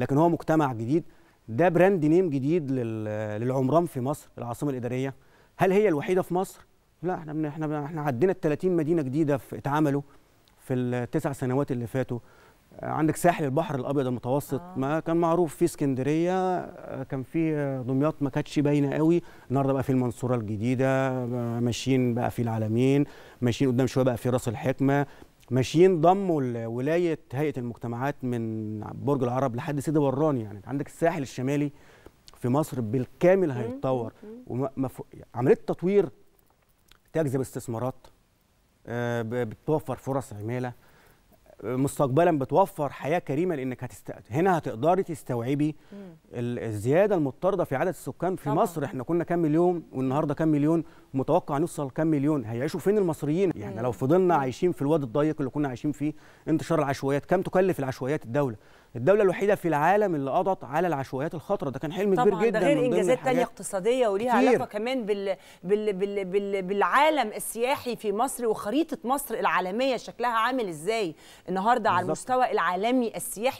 لكن هو مجتمع جديد ده براند نيم جديد للعمران في مصر العاصمه الاداريه هل هي الوحيده في مصر لا احنا احنا احنا عدينا ال 30 مدينه جديده في اتعملوا في التسع سنوات اللي فاتوا عندك ساحل البحر الابيض المتوسط آه. ما كان معروف في اسكندريه كان في دمياط ما كانتش باينه قوي النهارده بقى في المنصوره الجديده ماشيين بقى في العالمين ماشيين قدام شويه بقى في راس الحكمه ماشيين ضموا ولايه هيئه المجتمعات من برج العرب لحد سيدي وران يعني عندك الساحل الشمالي في مصر بالكامل هيتطور عمليه التطوير تجذب استثمارات آه، بتوفر فرص عماله مستقبلا بتوفر حياه كريمه لانك هتست... هنا هتقدري تستوعبي الزياده المضطرده في عدد السكان في طبعا. مصر احنا كنا كام مليون والنهارده كام مليون متوقع نوصل كام مليون هيعيشوا فين المصريين يعني مم. لو فضلنا عايشين في الوادي الضيق اللي كنا عايشين فيه انتشار العشوائيات كم تكلف العشوائيات الدوله الدوله الوحيده في العالم اللي قضت على العشوائيات الخطره ده كان حلم كبير جدا طبعا ده غير انجازات تانية اقتصاديه وليها كتير. علاقه كمان بال... بال... بال... بال... بالعالم السياحي في مصر وخريطه مصر العالميه شكلها عامل ازاي النهارده على المستوى العالمي السياحي